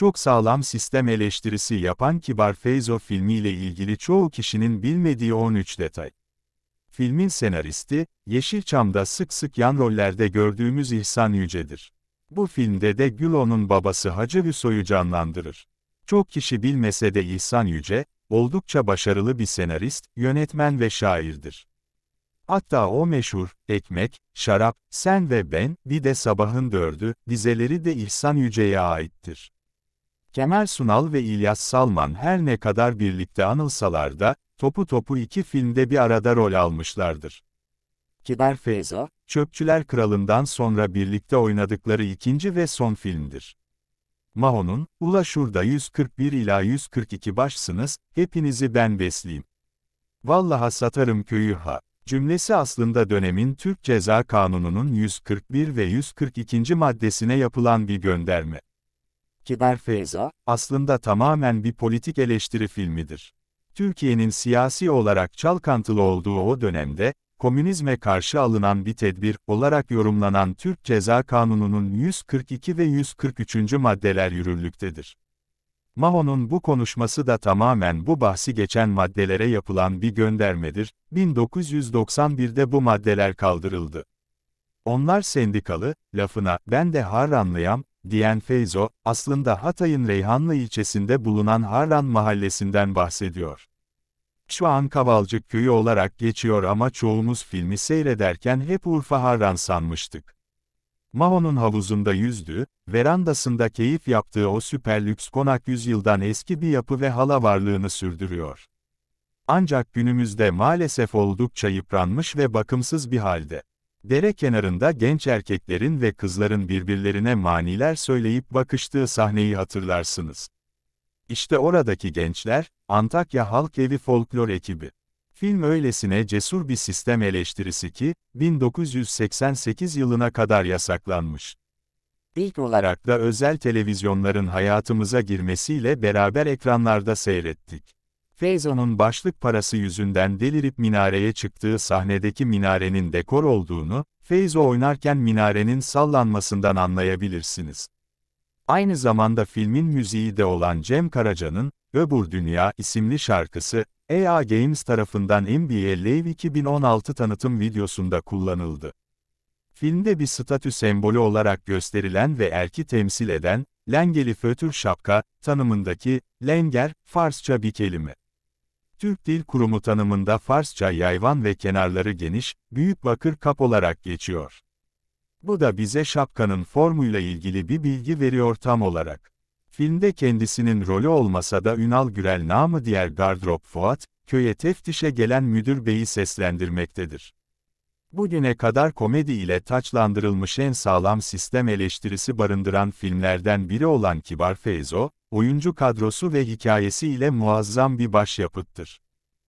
çok sağlam sistem eleştirisi yapan Kibar Feyzo filmiyle ilgili çoğu kişinin bilmediği 13 detay. Filmin senaristi, Yeşilçam'da sık sık yan rollerde gördüğümüz İhsan Yüce'dir. Bu filmde de Gülo'nun babası Hacı Hüsoy'u canlandırır. Çok kişi bilmese de İhsan Yüce, oldukça başarılı bir senarist, yönetmen ve şairdir. Hatta o meşhur, Ekmek, Şarap, Sen ve Ben, bir de Sabahın Dördü, dizeleri de İhsan Yüce'ye aittir. Kemal Sunal ve İlyas Salman her ne kadar birlikte anılsalar da, topu topu iki filmde bir arada rol almışlardır. Kibar Feyzo, Çöpçüler Kralı'ndan sonra birlikte oynadıkları ikinci ve son filmdir. Maho'nun, Ula şurda 141 ila 142 başsınız, hepinizi ben besleyeyim. Vallaha satarım köyü ha. Cümlesi aslında dönemin Türk Ceza Kanunu'nun 141 ve 142. maddesine yapılan bir gönderme. Kibar Feyza, aslında tamamen bir politik eleştiri filmidir. Türkiye'nin siyasi olarak çalkantılı olduğu o dönemde, komünizme karşı alınan bir tedbir olarak yorumlanan Türk Ceza Kanunu'nun 142 ve 143. maddeler yürürlüktedir. Maho'nun bu konuşması da tamamen bu bahsi geçen maddelere yapılan bir göndermedir. 1991'de bu maddeler kaldırıldı. Onlar sendikalı, lafına, ben de har diyen Feyzo, aslında Hatay'ın Reyhanlı ilçesinde bulunan Harlan mahallesinden bahsediyor. Şu an Kavalcık köyü olarak geçiyor ama çoğumuz filmi seyrederken hep Urfa Harran sanmıştık. Maho'nun havuzunda yüzdü, verandasında keyif yaptığı o süper lüks konak yüzyıldan eski bir yapı ve hala varlığını sürdürüyor. Ancak günümüzde maalesef oldukça yıpranmış ve bakımsız bir halde. Dere kenarında genç erkeklerin ve kızların birbirlerine maniler söyleyip bakıştığı sahneyi hatırlarsınız. İşte oradaki gençler, Antakya Halk Evi Folklor Ekibi. Film öylesine cesur bir sistem eleştirisi ki, 1988 yılına kadar yasaklanmış. İlk olarak da özel televizyonların hayatımıza girmesiyle beraber ekranlarda seyrettik. Feyzo'nun başlık parası yüzünden delirip minareye çıktığı sahnedeki minarenin dekor olduğunu, Feyzo oynarken minarenin sallanmasından anlayabilirsiniz. Aynı zamanda filmin müziği de olan Cem Karaca'nın, Öbür Dünya isimli şarkısı, EA Games tarafından NBA Live 2016 tanıtım videosunda kullanıldı. Filmde bir statü sembolü olarak gösterilen ve erki temsil eden, lengeli fötür şapka, tanımındaki, lenger, Farsça bir kelime. Türk Dil Kurumu tanımında Farsça yayvan ve kenarları geniş, büyük bakır kap olarak geçiyor. Bu da bize şapkanın formuyla ilgili bir bilgi veriyor tam olarak. Filmde kendisinin rolü olmasa da Ünal Gürel namı diğer gardrop Fuat, köye teftişe gelen müdür beyi seslendirmektedir. Bugüne kadar komedi ile taçlandırılmış en sağlam sistem eleştirisi barındıran filmlerden biri olan Kibar Feyzo, oyuncu kadrosu ve hikayesi ile muazzam bir başyapıttır.